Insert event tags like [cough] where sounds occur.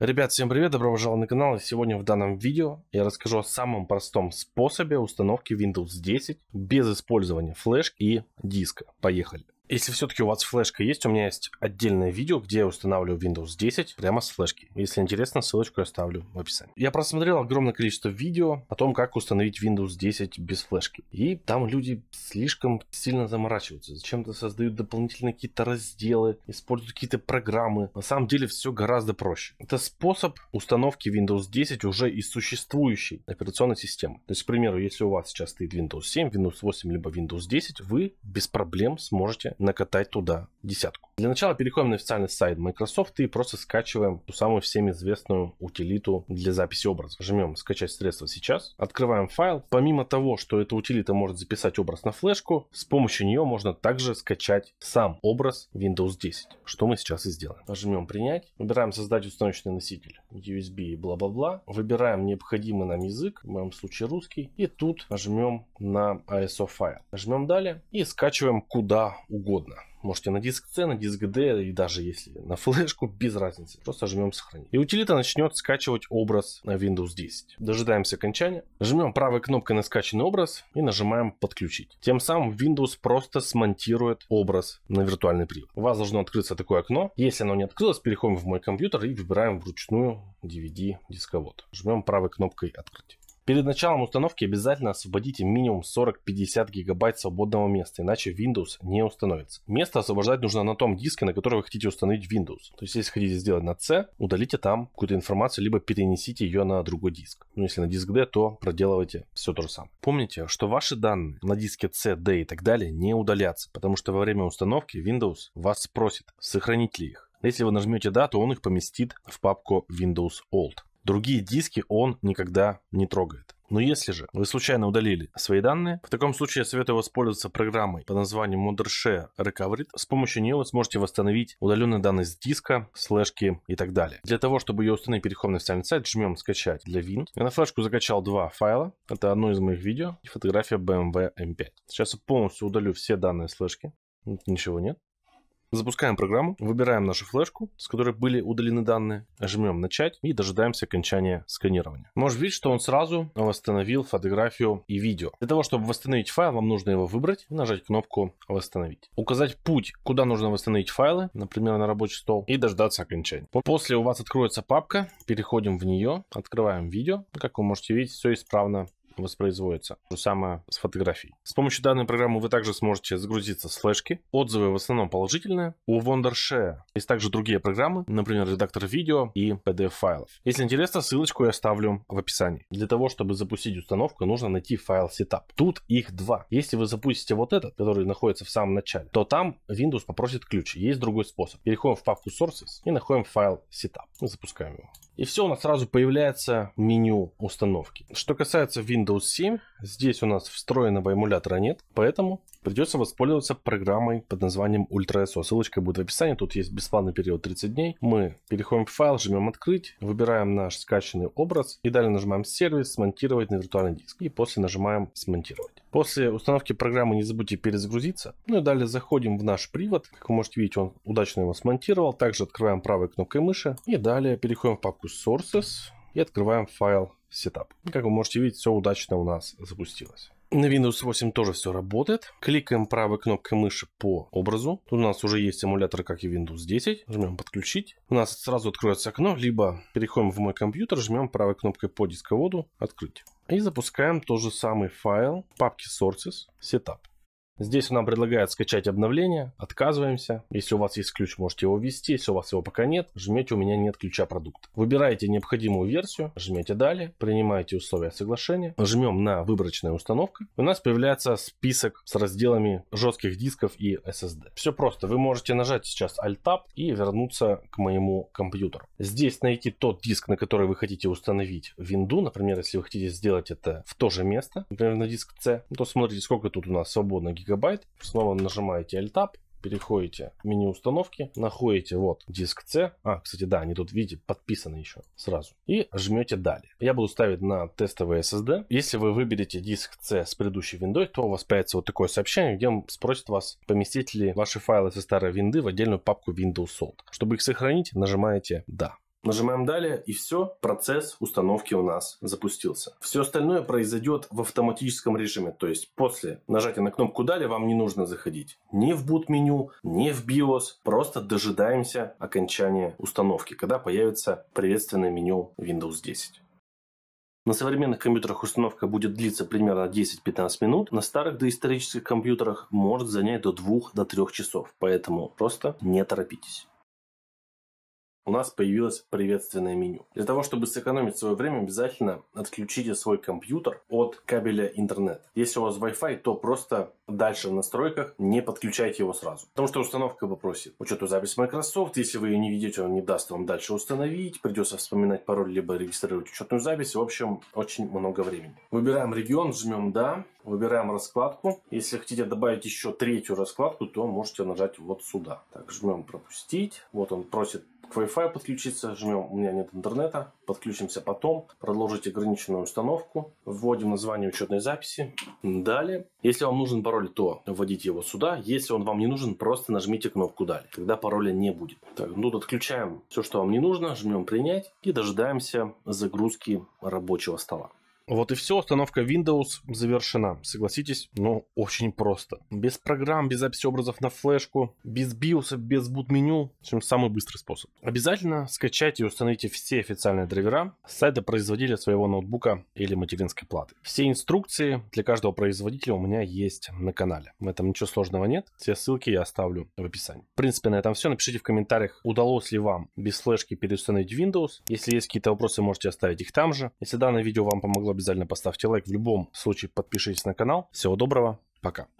Ребят, всем привет, добро пожаловать на канал. Сегодня в данном видео я расскажу о самом простом способе установки Windows 10 без использования флешки и диска. Поехали. Если все-таки у вас флешка есть, у меня есть отдельное видео, где я устанавливаю Windows 10 прямо с флешки. Если интересно, ссылочку я оставлю в описании. Я просмотрел огромное количество видео о том, как установить Windows 10 без флешки. И там люди слишком сильно заморачиваются. Зачем-то создают дополнительные какие-то разделы, используют какие-то программы. На самом деле все гораздо проще. Это способ установки Windows 10 уже из существующей операционной системы. То есть, к примеру, если у вас сейчас стоит Windows 7, Windows 8, либо Windows 10, вы без проблем сможете накатать туда десятку. Для начала переходим на официальный сайт Microsoft и просто скачиваем ту самую всем известную утилиту для записи образа. Жмем «Скачать средства сейчас», открываем файл. Помимо того, что эта утилита может записать образ на флешку, с помощью нее можно также скачать сам образ Windows 10, что мы сейчас и сделаем. Жмем «Принять», выбираем «Создать установочный носитель», USB и бла-бла-бла, выбираем необходимый нам язык, в моем случае русский, и тут жмем на ISO файл. Жмем «Далее» и скачиваем куда угодно. Можете на диск C, на диск D и даже если на флешку, [laughs] без разницы. Просто жмем сохранить. И утилита начнет скачивать образ на Windows 10. Дожидаемся окончания. Жмем правой кнопкой на скачанный образ и нажимаем подключить. Тем самым Windows просто смонтирует образ на виртуальный привод. У вас должно открыться такое окно. Если оно не открылось, переходим в мой компьютер и выбираем вручную DVD-дисковод. Жмем правой кнопкой открыть. Перед началом установки обязательно освободите минимум 40-50 гигабайт свободного места, иначе Windows не установится. Место освобождать нужно на том диске, на который вы хотите установить Windows. То есть, если хотите сделать на C, удалите там какую-то информацию, либо перенесите ее на другой диск. Ну, если на диск D, то проделывайте все то же самое. Помните, что ваши данные на диске C, D и так далее не удалятся, потому что во время установки Windows вас спросит, сохранить ли их. Если вы нажмете «Да», то он их поместит в папку Windows Old. Другие диски он никогда не трогает. Но если же вы случайно удалили свои данные, в таком случае я советую воспользоваться программой под названием Mothershare Recovery. С помощью нее вы сможете восстановить удаленные данные с диска, слэшки и так далее. Для того, чтобы ее установить, переходим на официальный сайт, жмем «Скачать» для Win. Я на флешку закачал два файла. Это одно из моих видео и фотография BMW M5. Сейчас я полностью удалю все данные слэшки. Ничего нет. Запускаем программу, выбираем нашу флешку, с которой были удалены данные, жмем «Начать» и дожидаемся окончания сканирования. Можешь видеть, что он сразу восстановил фотографию и видео. Для того, чтобы восстановить файл, вам нужно его выбрать и нажать кнопку «Восстановить». Указать путь, куда нужно восстановить файлы, например, на рабочий стол, и дождаться окончания. После у вас откроется папка, переходим в нее, открываем видео. Как вы можете видеть, все исправно воспроизводится. То же самое с фотографией. С помощью данной программы вы также сможете загрузиться с флешки. Отзывы в основном положительные. У Wondershare есть также другие программы, например, редактор видео и PDF-файлов. Если интересно, ссылочку я оставлю в описании. Для того, чтобы запустить установку, нужно найти файл setup. Тут их два. Если вы запустите вот этот, который находится в самом начале, то там Windows попросит ключ. Есть другой способ. Переходим в папку Sources и находим файл setup. Мы запускаем его. И все у нас сразу появляется меню установки. Что касается Windows 7, здесь у нас встроенного эмулятора нет, поэтому придется воспользоваться программой под названием UltraSO. Ссылочка будет в описании. Тут есть бесплатный период 30 дней. Мы переходим в файл, жмем «Открыть», выбираем наш скачанный образ и далее нажимаем «Сервис», «Смонтировать на виртуальный диск» и после нажимаем «Смонтировать». После установки программы не забудьте перезагрузиться. Ну и далее заходим в наш привод. Как вы можете видеть, он удачно его смонтировал. Также открываем правой кнопкой мыши и далее переходим в папку «Sources» и открываем файл «Setup». как вы можете видеть, все удачно у нас запустилось. На Windows 8 тоже все работает. Кликаем правой кнопкой мыши по образу. Тут у нас уже есть эмулятор, как и Windows 10. Жмем подключить. У нас сразу откроется окно, либо переходим в мой компьютер, жмем правой кнопкой по дисководу открыть. И запускаем тот же самый файл папки sources setup. Здесь нам предлагают скачать обновление, отказываемся. Если у вас есть ключ, можете его ввести, если у вас его пока нет, жмете «У меня нет ключа продукта». Выбираете необходимую версию, жмете «Далее», принимаете условия соглашения, жмем на «Выборочная установка». У нас появляется список с разделами жестких дисков и SSD. Все просто, вы можете нажать сейчас Alt-Tab и вернуться к моему компьютеру. Здесь найти тот диск, на который вы хотите установить винду, например, если вы хотите сделать это в то же место, например, на диск C, то смотрите, сколько тут у нас свободно гигабайт. Снова нажимаете Alt-Tab, переходите в меню установки, находите вот диск C. А, кстати, да, они тут, видите, подписаны еще сразу. И жмете далее. Я буду ставить на тестовый SSD. Если вы выберете диск C с предыдущей виндой, то у вас появится вот такое сообщение, где он спросит вас, поместить ли ваши файлы со старой винды в отдельную папку Windows Sold. Чтобы их сохранить, нажимаете «Да». Нажимаем «Далее» и все, процесс установки у нас запустился. Все остальное произойдет в автоматическом режиме, то есть после нажатия на кнопку «Далее» вам не нужно заходить ни в boot меню, ни в BIOS, просто дожидаемся окончания установки, когда появится приветственное меню Windows 10. На современных компьютерах установка будет длиться примерно 10-15 минут. На старых доисторических компьютерах может занять до 2-3 часов. Поэтому просто не торопитесь у нас появилось приветственное меню. Для того, чтобы сэкономить свое время, обязательно отключите свой компьютер от кабеля интернет. Если у вас Wi-Fi, то просто дальше в настройках не подключайте его сразу. Потому что установка попросит учету запись Microsoft. Если вы ее не видите, он не даст вам дальше установить. Придется вспоминать пароль, либо регистрировать учетную запись. В общем, очень много времени. Выбираем регион, жмем «Да». Выбираем раскладку. Если хотите добавить еще третью раскладку, то можете нажать вот сюда. Так, жмем «Пропустить». Вот он просит Wi-Fi подключиться, жмем «У меня нет интернета», подключимся потом, продолжить ограниченную установку, вводим название учетной записи, далее. Если вам нужен пароль, то вводите его сюда, если он вам не нужен, просто нажмите кнопку «Далее», тогда пароля не будет. Так, ну тут отключаем все, что вам не нужно, жмем «Принять» и дожидаемся загрузки рабочего стола. Вот и все, установка Windows завершена. Согласитесь, но очень просто. Без программ, без записи образов на флешку, без BIOS, без boot-меню. В самый быстрый способ. Обязательно скачайте и установите все официальные драйвера с сайта производителя своего ноутбука или материнской платы. Все инструкции для каждого производителя у меня есть на канале. В этом ничего сложного нет. Все ссылки я оставлю в описании. В принципе, на этом все. Напишите в комментариях, удалось ли вам без флешки переустановить Windows. Если есть какие-то вопросы, можете оставить их там же. Если данное видео вам помогло обязательно поставьте лайк. В любом случае подпишитесь на канал. Всего доброго. Пока.